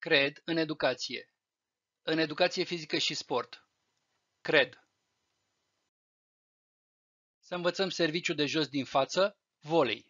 Cred în educație. În educație fizică și sport. Cred. Să învățăm serviciu de jos din față, volei.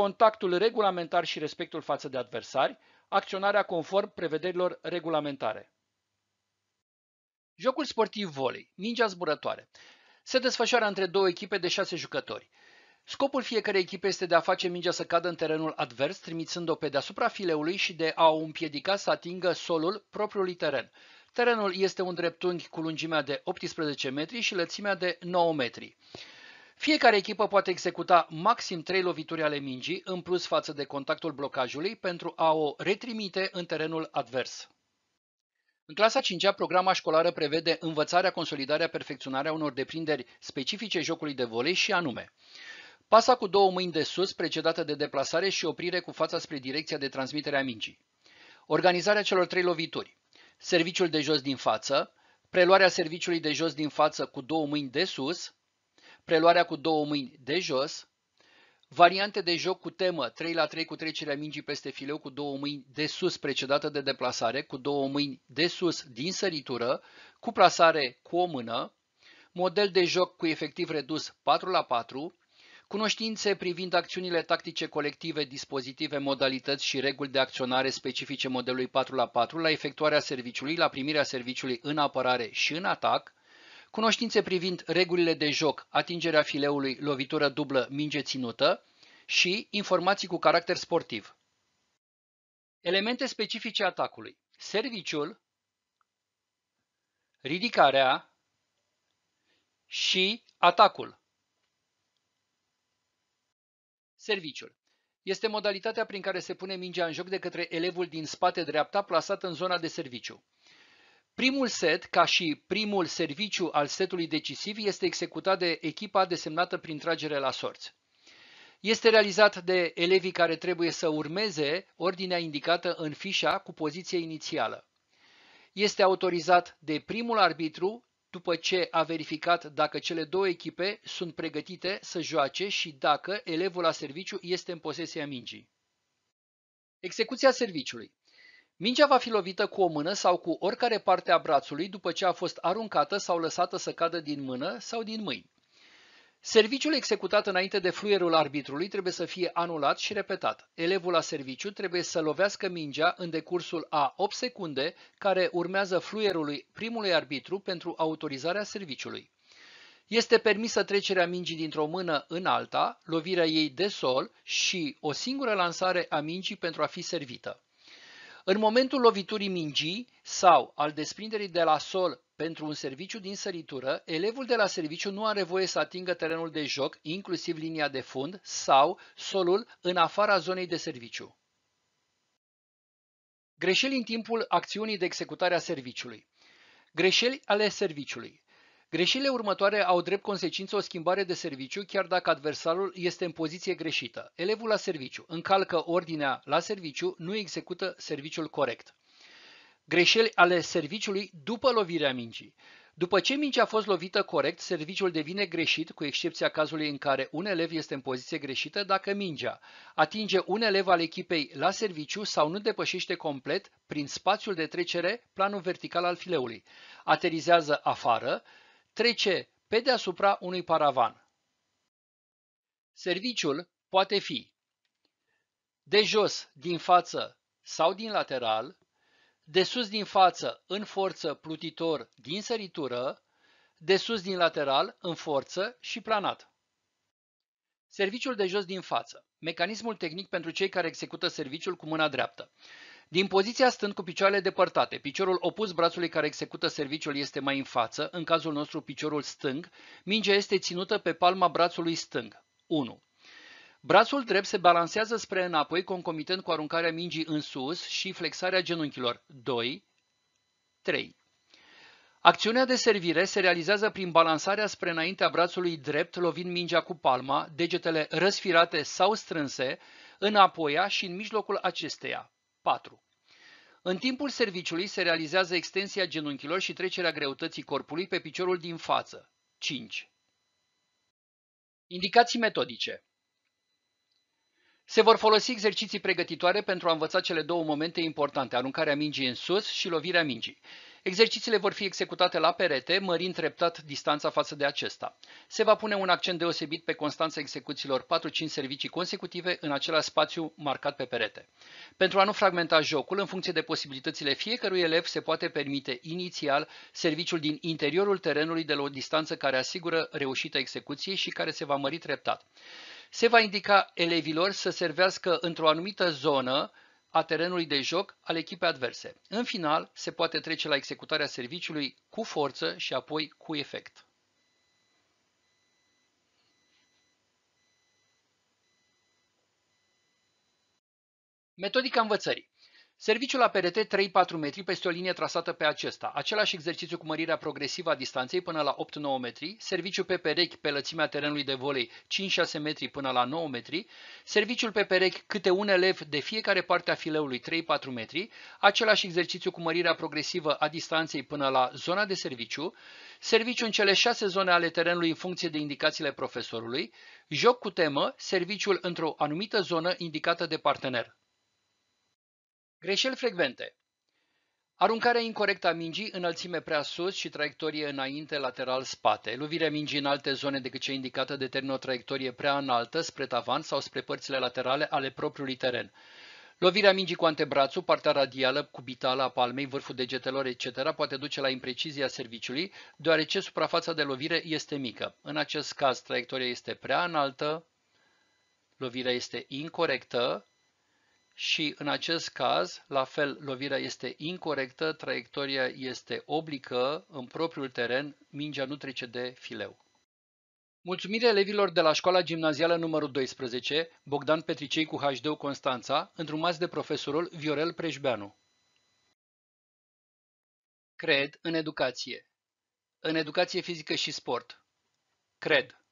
contactul regulamentar și respectul față de adversari, acționarea conform prevederilor regulamentare. Jocul sportiv volei, mingea zburătoare, se desfășoară între două echipe de șase jucători. Scopul fiecarei echipe este de a face mingea să cadă în terenul advers, trimițând-o pe deasupra fileului și de a o împiedica să atingă solul propriului teren. Terenul este un dreptunghi cu lungimea de 18 metri și lățimea de 9 metri. Fiecare echipă poate executa maxim 3 lovituri ale mingii în plus față de contactul blocajului pentru a o retrimite în terenul advers. În clasa 5 -a, programa școlară prevede învățarea, consolidarea, perfecționarea unor deprinderi specifice jocului de volei și anume Pasa cu două mâini de sus, precedată de deplasare și oprire cu fața spre direcția de transmitere a mingii. Organizarea celor trei lovituri. Serviciul de jos din față, preluarea serviciului de jos din față cu două mâini de sus, preluarea cu două mâini de jos, variante de joc cu temă 3 la 3 cu trecerea mingii peste fileu cu două mâini de sus precedată de deplasare, cu două mâini de sus din săritură, cu plasare cu o mână, model de joc cu efectiv redus 4 la 4, cunoștințe privind acțiunile tactice colective, dispozitive, modalități și reguli de acționare specifice modelului 4 la 4 la efectuarea serviciului, la primirea serviciului în apărare și în atac, cunoștințe privind regulile de joc, atingerea fileului, lovitură dublă, minge ținută și informații cu caracter sportiv. Elemente specifice atacului. Serviciul, ridicarea și atacul. Serviciul. Este modalitatea prin care se pune mingea în joc de către elevul din spate dreapta plasat în zona de serviciu. Primul set, ca și primul serviciu al setului decisiv, este executat de echipa desemnată prin tragere la sorți. Este realizat de elevii care trebuie să urmeze ordinea indicată în fișa cu poziție inițială. Este autorizat de primul arbitru după ce a verificat dacă cele două echipe sunt pregătite să joace și dacă elevul la serviciu este în posesia mingii. Execuția serviciului Mingea va fi lovită cu o mână sau cu oricare parte a brațului după ce a fost aruncată sau lăsată să cadă din mână sau din mâini. Serviciul executat înainte de fluierul arbitrului trebuie să fie anulat și repetat. Elevul la serviciu trebuie să lovească mingea în decursul a 8 secunde care urmează fluierului primului arbitru pentru autorizarea serviciului. Este permisă trecerea mingii dintr-o mână în alta, lovirea ei de sol și o singură lansare a mingii pentru a fi servită. În momentul loviturii mingii sau al desprinderii de la sol pentru un serviciu din săritură, elevul de la serviciu nu are voie să atingă terenul de joc, inclusiv linia de fund sau solul în afara zonei de serviciu. Greșeli în timpul acțiunii de executare a serviciului. Greșeli ale serviciului. Greșelile următoare au drept consecință o schimbare de serviciu, chiar dacă adversarul este în poziție greșită. Elevul la serviciu încalcă ordinea la serviciu, nu execută serviciul corect. Greșeli ale serviciului după lovirea mingii. După ce mingea a fost lovită corect, serviciul devine greșit, cu excepția cazului în care un elev este în poziție greșită dacă mingea atinge un elev al echipei la serviciu sau nu depășește complet, prin spațiul de trecere, planul vertical al fileului, aterizează afară trece pe deasupra unui paravan. Serviciul poate fi de jos, din față sau din lateral, de sus din față, în forță, plutitor, din săritură, de sus din lateral, în forță și planat. Serviciul de jos din față. Mecanismul tehnic pentru cei care execută serviciul cu mâna dreaptă. Din poziția stând cu picioarele depărtate, piciorul opus brațului care execută serviciul este mai în față, în cazul nostru piciorul stâng, mingea este ținută pe palma brațului stâng. 1. Brațul drept se balansează spre înapoi concomitent cu aruncarea mingii în sus și flexarea genunchilor. 2. 3. Acțiunea de servire se realizează prin balansarea spre înaintea brațului drept, lovind mingea cu palma, degetele răsfirate sau strânse, înapoia și în mijlocul acesteia. 4. În timpul serviciului se realizează extensia genunchilor și trecerea greutății corpului pe piciorul din față. 5. Indicații metodice Se vor folosi exerciții pregătitoare pentru a învăța cele două momente importante, aruncarea mingii în sus și lovirea mingii. Exercițiile vor fi executate la perete, mărind treptat distanța față de acesta. Se va pune un accent deosebit pe constanța execuțiilor 4-5 servicii consecutive în același spațiu marcat pe perete. Pentru a nu fragmenta jocul, în funcție de posibilitățile fiecărui elev, se poate permite inițial serviciul din interiorul terenului de la o distanță care asigură reușită execuție și care se va mări treptat. Se va indica elevilor să servească într-o anumită zonă a terenului de joc al echipei adverse. În final, se poate trece la executarea serviciului cu forță și apoi cu efect. Metodica învățării Serviciul la PRT 3-4 metri peste o linie trasată pe acesta, același exercițiu cu mărirea progresivă a distanței până la 8-9 metri, serviciu pe perechi pe lățimea terenului de volei 5-6 metri până la 9 metri, serviciul pe perechi câte un elev de fiecare parte a fileului 3-4 metri, același exercițiu cu mărirea progresivă a distanței până la zona de serviciu, serviciu în cele 6 zone ale terenului în funcție de indicațiile profesorului, joc cu temă, serviciul într-o anumită zonă indicată de partener. Greșeli frecvente Aruncarea incorrectă a mingii, înălțime prea sus și traiectorie înainte, lateral, spate. Lovirea mingii în alte zone decât cea indicată determină o traiectorie prea înaltă spre tavan sau spre părțile laterale ale propriului teren. Lovirea mingii cu antebrațul, partea radială, cubitală a palmei, vârful degetelor, etc., poate duce la imprecizia serviciului, deoarece suprafața de lovire este mică. În acest caz, traiectoria este prea înaltă, lovirea este incorrectă, și în acest caz, la fel, lovirea este incorrectă, traiectoria este oblică, în propriul teren, mingea nu trece de fileu. Mulțumire elevilor de la școala gimnazială numărul 12, Bogdan Petricei cu hd Constanța, întrumați de profesorul Viorel Prejbeanu. Cred în educație. În educație fizică și sport. Cred.